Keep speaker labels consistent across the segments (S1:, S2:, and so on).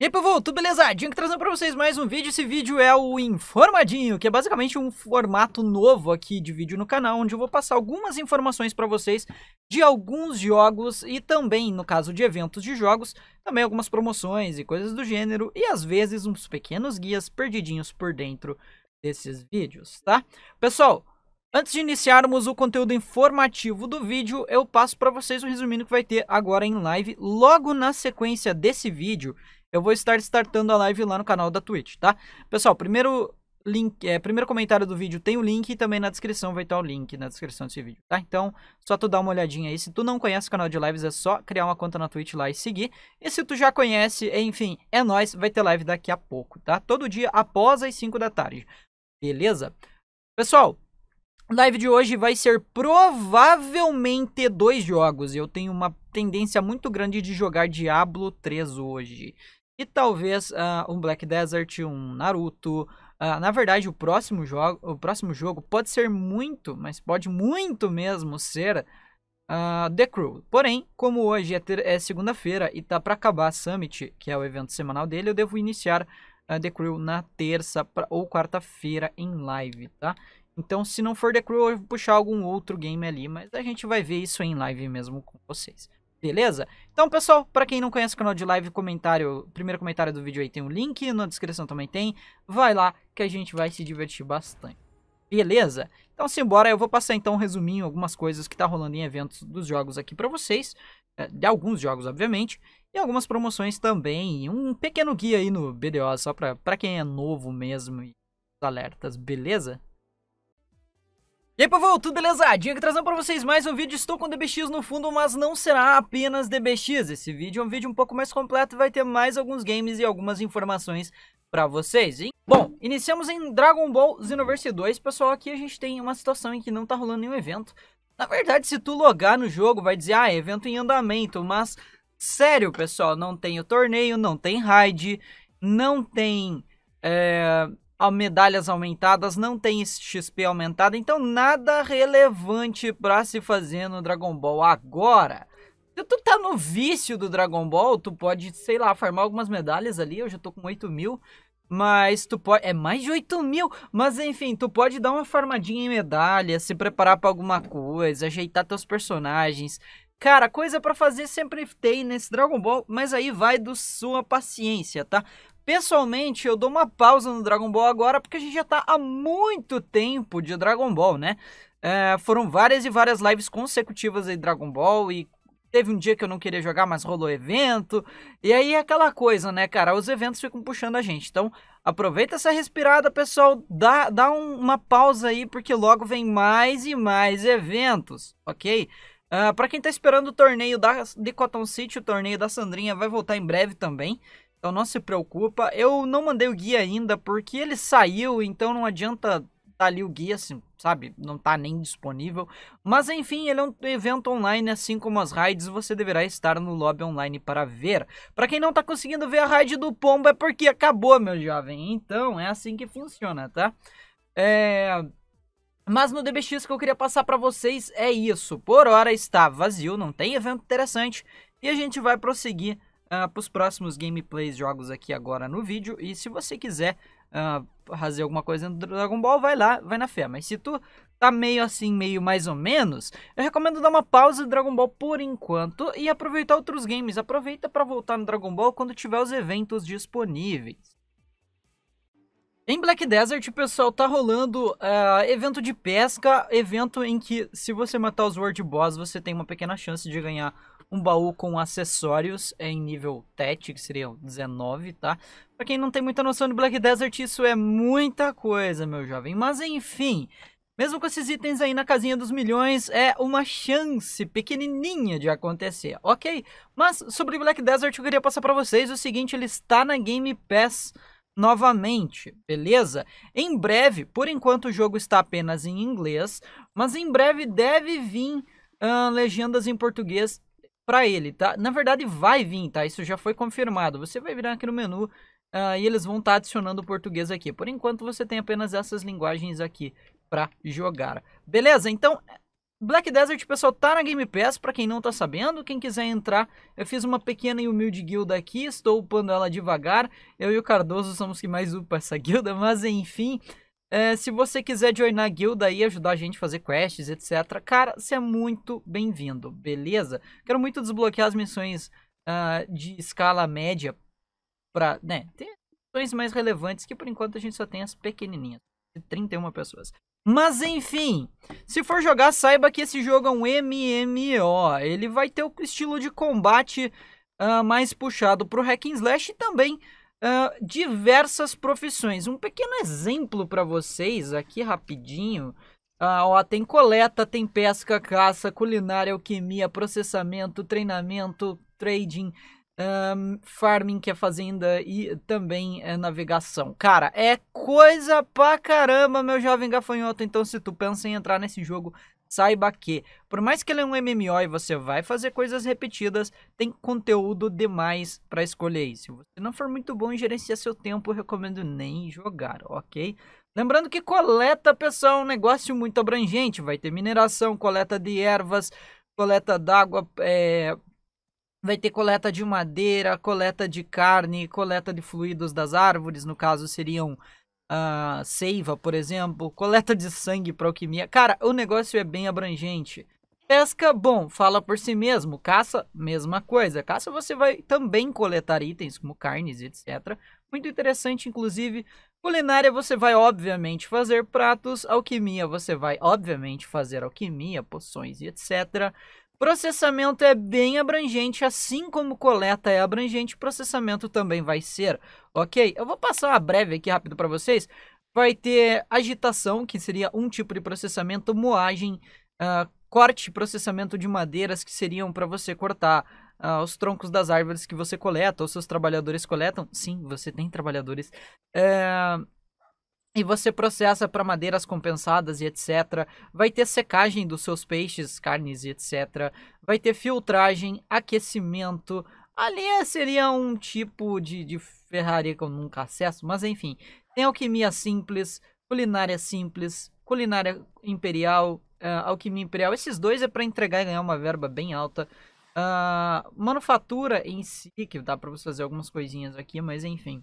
S1: E aí, povo, tudo belezadinho? Que trazendo pra vocês mais um vídeo. Esse vídeo é o Informadinho, que é basicamente um formato novo aqui de vídeo no canal, onde eu vou passar algumas informações para vocês de alguns jogos e também, no caso de eventos de jogos, também algumas promoções e coisas do gênero, e às vezes uns pequenos guias perdidinhos por dentro desses vídeos, tá? Pessoal, Antes de iniciarmos o conteúdo informativo do vídeo, eu passo para vocês o resumindo que vai ter agora em live. Logo na sequência desse vídeo, eu vou estar startando a live lá no canal da Twitch, tá? Pessoal, primeiro link, é, primeiro comentário do vídeo tem o link e também na descrição vai estar o link na descrição desse vídeo, tá? Então, só tu dar uma olhadinha aí. Se tu não conhece o canal de lives, é só criar uma conta na Twitch lá e seguir. E se tu já conhece, enfim, é nós, vai ter live daqui a pouco, tá? Todo dia após as 5 da tarde. Beleza? Pessoal, live de hoje vai ser provavelmente dois jogos. Eu tenho uma tendência muito grande de jogar Diablo 3 hoje. E talvez uh, um Black Desert, um Naruto. Uh, na verdade, o próximo, jogo, o próximo jogo pode ser muito, mas pode muito mesmo ser uh, The Crew. Porém, como hoje é, é segunda-feira e tá para acabar a Summit, que é o evento semanal dele, eu devo iniciar uh, The Crew na terça pra, ou quarta-feira em live, tá? Então, se não for The Crew, eu vou puxar algum outro game ali, mas a gente vai ver isso em live mesmo com vocês. Beleza? Então, pessoal, para quem não conhece o canal de live, comentário, primeiro comentário do vídeo aí tem um link, na descrição também tem. Vai lá que a gente vai se divertir bastante. Beleza? Então, simbora, eu vou passar então um resuminho, algumas coisas que tá rolando em eventos dos jogos aqui para vocês, é, de alguns jogos, obviamente, e algumas promoções também, um pequeno guia aí no BDO, só para pra quem é novo mesmo e alertas, beleza? E aí, povo, tudo belezadinho aqui trazendo para vocês mais um vídeo. Estou com DBX no fundo, mas não será apenas DBX. Esse vídeo é um vídeo um pouco mais completo e vai ter mais alguns games e algumas informações para vocês. hein? bom, iniciamos em Dragon Ball Xenoverse 2. Pessoal, aqui a gente tem uma situação em que não tá rolando nenhum evento. Na verdade, se tu logar no jogo, vai dizer, ah, evento em andamento, mas... Sério, pessoal, não tem o torneio, não tem raid, não tem... É medalhas aumentadas, não tem XP aumentada, então nada relevante pra se fazer no Dragon Ball agora. Se tu tá no vício do Dragon Ball, tu pode, sei lá, farmar algumas medalhas ali, eu já tô com 8 mil, mas tu pode. É mais de 8 mil. Mas enfim, tu pode dar uma farmadinha em medalhas se preparar para alguma coisa, ajeitar teus personagens. Cara, coisa para fazer sempre tem nesse Dragon Ball, mas aí vai do sua paciência, tá? Pessoalmente, eu dou uma pausa no Dragon Ball agora porque a gente já tá há muito tempo de Dragon Ball, né? É, foram várias e várias lives consecutivas de Dragon Ball e teve um dia que eu não queria jogar, mas rolou evento. E aí é aquela coisa, né, cara? Os eventos ficam puxando a gente. Então, aproveita essa respirada, pessoal. Dá, dá um, uma pausa aí porque logo vem mais e mais eventos, ok? Uh, ah, para quem tá esperando o torneio da, de Cotton City, o torneio da Sandrinha vai voltar em breve também. Então não se preocupa. Eu não mandei o guia ainda porque ele saiu, então não adianta tá ali o guia, assim, sabe? Não tá nem disponível. Mas enfim, ele é um evento online, assim como as raids, você deverá estar no lobby online para ver. Para quem não tá conseguindo ver a raid do Pombo é porque acabou, meu jovem. Então é assim que funciona, tá? É... Mas no DBX que eu queria passar para vocês é isso. Por hora está vazio, não tem evento interessante. E a gente vai prosseguir uh, ah, para os próximos gameplays jogos aqui agora no vídeo. E se você quiser uh, fazer alguma coisa no Dragon Ball, vai lá, vai na fé. Mas se tu tá meio assim, meio mais ou menos, eu recomendo dar uma pausa no Dragon Ball por enquanto e aproveitar outros games. Aproveita para voltar no Dragon Ball quando tiver os eventos disponíveis. Em Black Desert, pessoal, tá rolando uh, evento de pesca, evento em que se você matar os World Boss, você tem uma pequena chance de ganhar um baú com acessórios em nível TET, que seriam 19, tá? Pra quem não tem muita noção de Black Desert, isso é muita coisa, meu jovem. Mas enfim, mesmo com esses itens aí na casinha dos milhões, é uma chance pequenininha de acontecer, ok? Mas sobre Black Desert eu queria passar para vocês é o seguinte, ele está na Game Pass novamente, beleza? Em breve, por enquanto o jogo está apenas em inglês, mas em breve deve vir uh, legendas em português para ele, tá? Na verdade vai vir, tá? Isso já foi confirmado. Você vai virar aqui no menu uh, e eles vão estar tá adicionando o português aqui. Por enquanto você tem apenas essas linguagens aqui para jogar. Beleza? Então Black Desert, pessoal, tá na Game Pass, pra quem não tá sabendo, quem quiser entrar, eu fiz uma pequena e humilde guilda aqui, estou upando ela devagar, eu e o Cardoso somos que mais upa essa guilda, mas enfim, é, se você quiser joinar a guilda e ajudar a gente a fazer quests, etc. Cara, você é muito bem-vindo, beleza? Quero muito desbloquear as missões uh, de escala média pra, né, tem missões mais relevantes que por enquanto a gente só tem as pequenininhas, de 31 pessoas. Mas enfim, se for jogar, saiba que esse jogo é um MMO. Ele vai ter o estilo de combate uh, mais puxado pro hack and slash e também ah, diversas profissões. Um pequeno exemplo para vocês aqui rapidinho. Ah, ó, tem coleta, tem pesca, caça, culinária, alquimia, processamento, treinamento, trading, um, farming, que é fazenda, e também é navegação. Cara, é coisa pra caramba, meu jovem gafanhoto. Então, se tu pensa em entrar nesse jogo, Saiba que, por mais que ele é um MMO e você vai fazer coisas repetidas, tem conteúdo demais para escolher. E se você não for muito bom em gerenciar seu tempo, recomendo nem jogar, ok? Lembrando que coleta, pessoal, é um negócio muito abrangente. Vai ter mineração, coleta de ervas, coleta d'água, é, Vai ter coleta de madeira, coleta de carne, coleta de fluidos das árvores, no caso seriam ah, seiva, por exemplo, coleta de sangue para alquimia. Cara, o negócio é bem abrangente. Pesca, bom, fala por si mesmo. Caça, mesma coisa. Caça você vai também coletar itens como carnes, etc. Muito interessante, inclusive. Culinária você vai obviamente fazer pratos, alquimia você vai obviamente fazer alquimia, poções e etc. Processamento é bem abrangente, assim como coleta é abrangente, processamento também vai ser, ok? Eu vou passar breve aqui rápido para vocês. Vai ter agitação, que seria um tipo de processamento, moagem, uh, corte, processamento de madeiras, que seriam para você cortar uh, os troncos das árvores que você coleta, ou seus trabalhadores coletam. Sim, você tem trabalhadores. Uh, e você processa para madeiras compensadas e etc. Vai ter secagem dos seus peixes, carnes e etc. Vai ter filtragem, aquecimento. Ali seria um tipo de, de ferraria que eu nunca acesso, mas enfim. Tem alquimia simples, culinária simples, culinária imperial, uh, alquimia imperial. Esses dois é para entregar e ganhar uma verba bem alta. Uh, manufatura em si, que dá para você fazer algumas coisinhas aqui, mas enfim.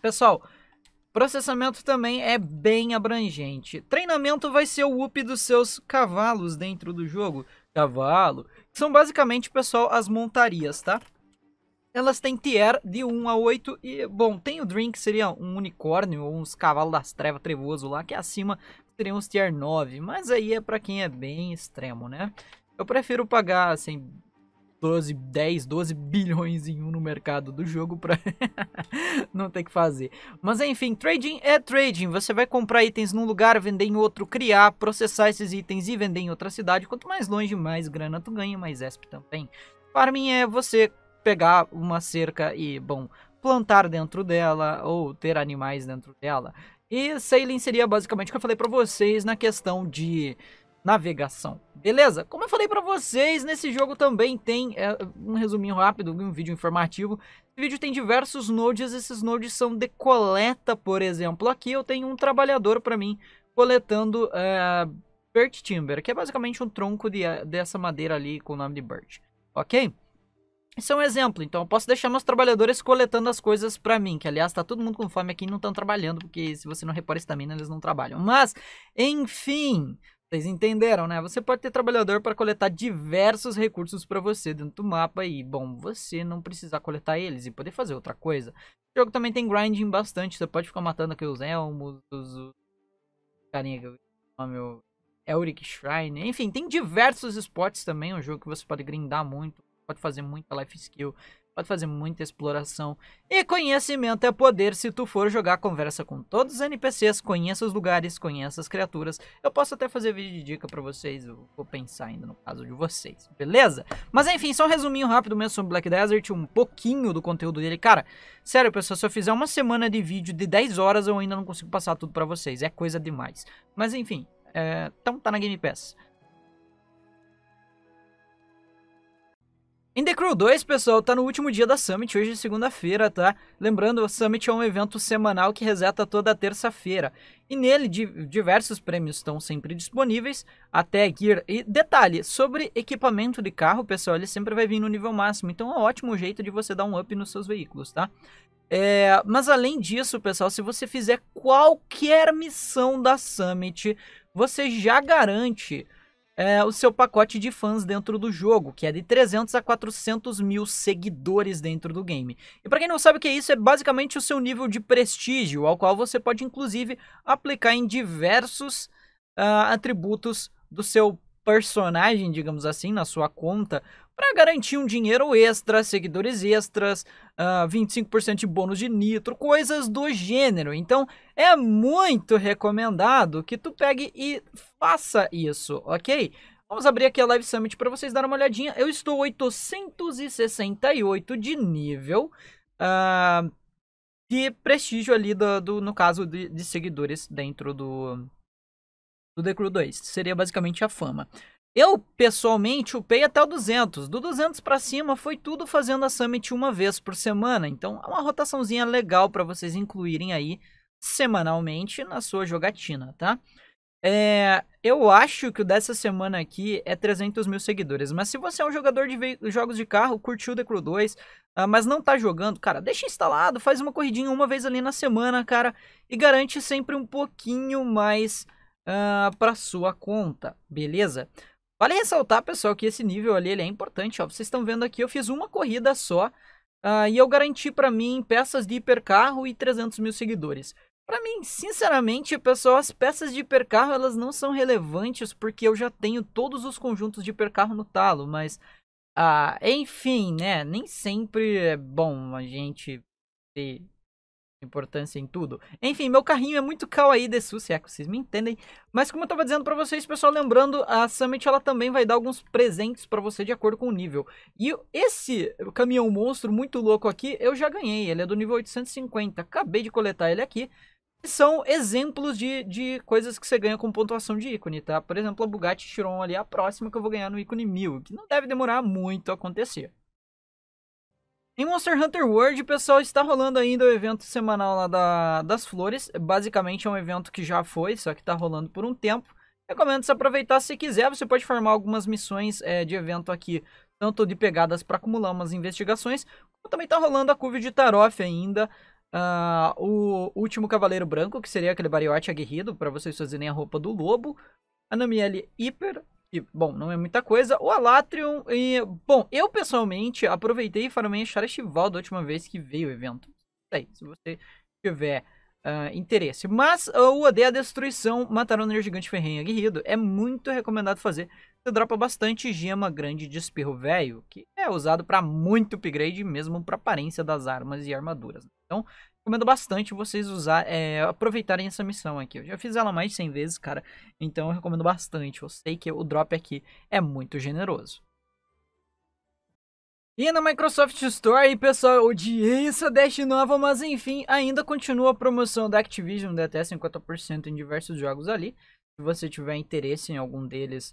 S1: Pessoal, Processamento também é bem abrangente. Treinamento vai ser o up dos seus cavalos dentro do jogo. Cavalo, que são basicamente, pessoal, as montarias, tá? Elas têm tier de 1 a 8 e, bom, tem o Drink, seria um unicórnio ou uns cavalos das trevas trevoso lá, que acima seriam os tier 9, mas aí é para quem é bem extremo, né? Eu prefiro pagar, assim, 12, 10, 12 bilhões em um no mercado do jogo para não ter que fazer. Mas enfim, trading é trading. Você vai comprar itens num lugar, vender em outro, criar, processar esses itens e vender em outra cidade. Quanto mais longe, mais grana tu ganha, mais ESP também. para mim é você pegar uma cerca e, bom, plantar dentro dela ou ter animais dentro dela. E sailing seria basicamente o que eu falei para vocês na questão de navegação. Beleza? Como eu falei para vocês, nesse jogo também tem é, um resuminho rápido, um vídeo informativo. Esse vídeo tem diversos nodes, esses nodes são de coleta, por exemplo. Aqui eu tenho um trabalhador para mim coletando é, birch timber, que é basicamente um tronco de, dessa madeira ali com o nome de birch, ok? Esse é um exemplo, então eu posso deixar meus trabalhadores coletando as coisas para mim, que aliás tá todo mundo com fome aqui e não estão trabalhando, porque se você não repara estamina eles não trabalham. Mas, enfim, vocês entenderam, né? Você pode ter trabalhador para coletar diversos recursos para você dentro do mapa e, bom, você não precisar coletar eles e poder fazer outra coisa. O jogo também tem grinding bastante, você pode ficar matando aqui os elmos, os... Carinha que eu... Ah, o Elric Shrine, enfim, tem diversos spots também, é um jogo que você pode grindar muito, pode fazer muita life skill, Pode fazer muita exploração. E conhecimento é poder se tu for jogar conversa com todos os NPCs, conheça os lugares, conheça as criaturas. Eu posso até fazer vídeo de dica para vocês, eu vou pensar ainda no caso de vocês, beleza? Mas enfim, só um resuminho rápido mesmo sobre Black Desert, um pouquinho do conteúdo dele. Cara, sério pessoal, se eu fizer uma semana de vídeo de 10 horas eu ainda não consigo passar tudo para vocês, é coisa demais. Mas enfim, é... então tá na Game Pass. In The Crew 2, pessoal, tá no último dia da Summit, hoje é segunda-feira, tá? Lembrando, o Summit é um evento semanal que reseta toda terça-feira. E nele, diversos prêmios estão sempre disponíveis, até gear. E detalhe, sobre equipamento de carro, pessoal, ele sempre vai vir no nível máximo, então é um ótimo jeito de você dar um up nos seus veículos, tá? É, mas além disso, pessoal, se você fizer qualquer missão da Summit, você já garante é, o seu pacote de fãs dentro do jogo, que é de 300 a 400 mil seguidores dentro do game. E para quem não sabe o que é isso, é basicamente o seu nível de prestígio, ao qual você pode inclusive aplicar em diversos uh, atributos do seu personagem, digamos assim, na sua conta, para garantir um dinheiro extra, seguidores extras, uh, ah, 25% de bônus de nitro, coisas do gênero. Então é muito recomendado que tu pegue e faça isso, ok? Vamos abrir aqui a Live Summit para vocês darem uma olhadinha. Eu estou 868 de nível. Uh, de prestígio ali, do, do no caso de, de, seguidores dentro do, do The Crew 2. Seria basicamente a fama. Eu, pessoalmente, upei até o 200. Do 200 para cima foi tudo fazendo a Summit uma vez por semana. Então é uma rotaçãozinha legal para vocês incluírem aí semanalmente na sua jogatina, tá? É, eu acho que o dessa semana aqui é 300 mil seguidores. Mas se você é um jogador de jogos de carro, curtiu The Crew 2, uh, ah, mas não tá jogando, cara, deixa instalado, faz uma corridinha uma vez ali na semana, cara, e garante sempre um pouquinho mais uh, pra sua conta, beleza? Vale ressaltar, pessoal, que esse nível ali ele é importante. Ó. Vocês estão vendo aqui, eu fiz uma corrida só uh, e eu garanti para mim peças de hipercarro e 300 mil seguidores. Para mim, sinceramente, pessoal, as peças de hipercarro elas não são relevantes porque eu já tenho todos os conjuntos de hipercarro no talo, mas ah, enfim, né? Nem sempre é bom a gente ter importância em tudo. Enfim, meu carrinho é muito kawaii desse, se é que vocês me entendem. Mas como eu tava dizendo para vocês, pessoal, lembrando, a Summit ela também vai dar alguns presentes para você de acordo com o nível. E esse caminhão monstro muito louco aqui, eu já ganhei, ele é do nível 850, acabei de coletar ele aqui. São exemplos de, de coisas que você ganha com pontuação de ícone, tá? Por exemplo, a Bugatti Chiron ali, a próxima que eu vou ganhar no ícone 1000, que não deve demorar muito a acontecer. Em Monster Hunter World, pessoal, está rolando ainda o evento semanal lá da, das flores. Basicamente é um evento que já foi, só que está rolando por um tempo. Recomendo se aproveitar se quiser. Você pode formar algumas missões é, de evento aqui, tanto de pegadas para acumular umas investigações, como também está rolando a curva de Tarof ainda. Uh, o último Cavaleiro Branco, que seria aquele bariote aguerrido, para vocês fazerem a roupa do lobo. A Namiele Hiper, e, bom, não é muita coisa. O Alatrium, e, bom, eu pessoalmente aproveitei para me achar festival da última vez que veio o evento. Tá aí, se você tiver Uh, interesse. Mas uh, o AD é A Destruição, Matar o Nero Gigante Ferrenho Aguerrido, é muito recomendado fazer. Você dropa bastante gema grande de espirro velho, que é usado para muito upgrade, mesmo para aparência das armas e armaduras. Né? Então, recomendo bastante vocês usar, é, aproveitarem essa missão aqui. Eu já fiz ela mais de 100 vezes, cara. Então eu recomendo bastante. Eu sei que o drop aqui é muito generoso. E na Microsoft Store, pessoal, eu odiei essa Dash nova, mas enfim, ainda continua a promoção da Activision de né, até 50% em diversos jogos ali. Se você tiver interesse em algum deles,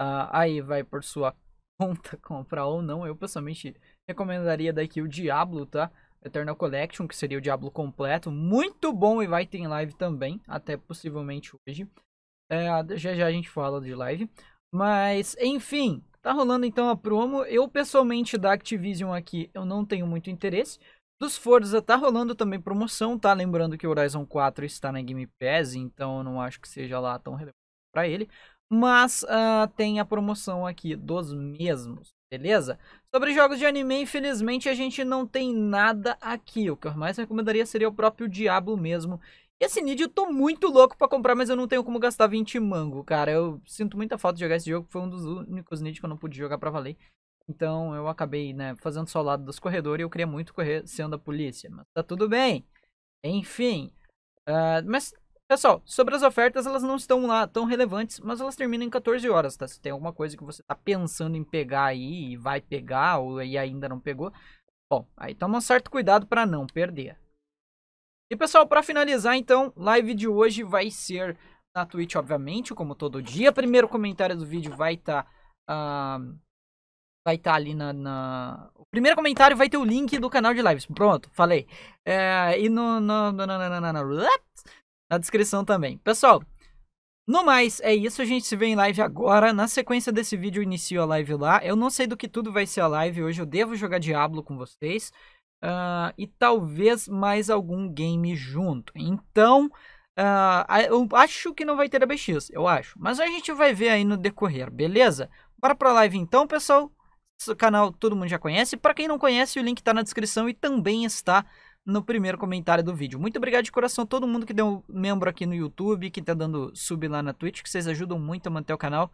S1: uh, aí vai por sua conta comprar ou não. Eu pessoalmente recomendaria daqui o Diablo, tá? Eternal Collection, que seria o Diablo completo. Muito bom e vai ter em live também, até possivelmente hoje. É, já já a gente fala de live. Mas, enfim, tá rolando então a promo. Eu, pessoalmente, da Activision aqui, eu não tenho muito interesse. Dos Forza tá rolando também promoção, tá? Lembrando que o Horizon 4 está na Game Pass, então eu não acho que seja lá tão relevante para ele. Mas uh, tem a promoção aqui dos mesmos. Beleza? Sobre jogos de anime, infelizmente a gente não tem nada aqui. O que eu mais recomendaria seria o próprio Diablo mesmo. E esse assim, Nid eu tô muito louco pra comprar, mas eu não tenho como gastar 20 mango, cara. Eu sinto muita falta de jogar esse jogo, foi um dos únicos Nid que eu não pude jogar pra valer. Então eu acabei, né, fazendo só o lado dos corredores e eu queria muito correr sendo a polícia. Mas tá tudo bem. Enfim. Uh, mas Pessoal, sobre as ofertas, elas não estão lá tão relevantes, mas elas terminam em 14 horas, tá? Se tem alguma coisa que você tá pensando em pegar aí e vai pegar ou aí ainda não pegou, bom, aí toma um certo cuidado para não perder. E pessoal, para finalizar então, live de hoje vai ser na Twitch, obviamente, como todo dia. Primeiro comentário do vídeo vai estar... Tá, uh, vai estar tá ali na, na, O primeiro comentário vai ter o link do canal de lives. Pronto, falei. É, e no... no, no, no na descrição também. Pessoal, no mais, é isso. A gente se vê em live agora. Na sequência desse vídeo, eu inicio a live lá. Eu não sei do que tudo vai ser a live hoje. Eu devo jogar Diablo com vocês. Uh, e talvez mais algum game junto. Então, uh, eu acho que não vai ter a BX, eu acho. Mas a gente vai ver aí no decorrer, beleza? Bora pra live então, pessoal. Esse canal todo mundo já conhece. Para quem não conhece, o link tá na descrição e também está no primeiro comentário do vídeo. Muito obrigado de coração a todo mundo que deu membro aqui no YouTube, que tá dando sub lá na Twitch, que vocês ajudam muito a manter o canal.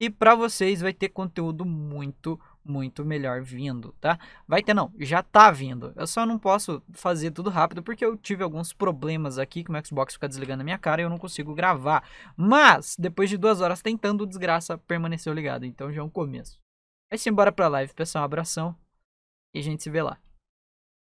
S1: E para vocês vai ter conteúdo muito, muito melhor vindo, tá? Vai ter não, já tá vindo. Eu só não posso fazer tudo rápido porque eu tive alguns problemas aqui que o Xbox fica desligando a minha cara e eu não consigo gravar. Mas, depois de duas horas tentando, desgraça permaneceu ligado. Então já é um começo. Vai-se embora pra live, pessoal. Um abração e a gente se vê lá.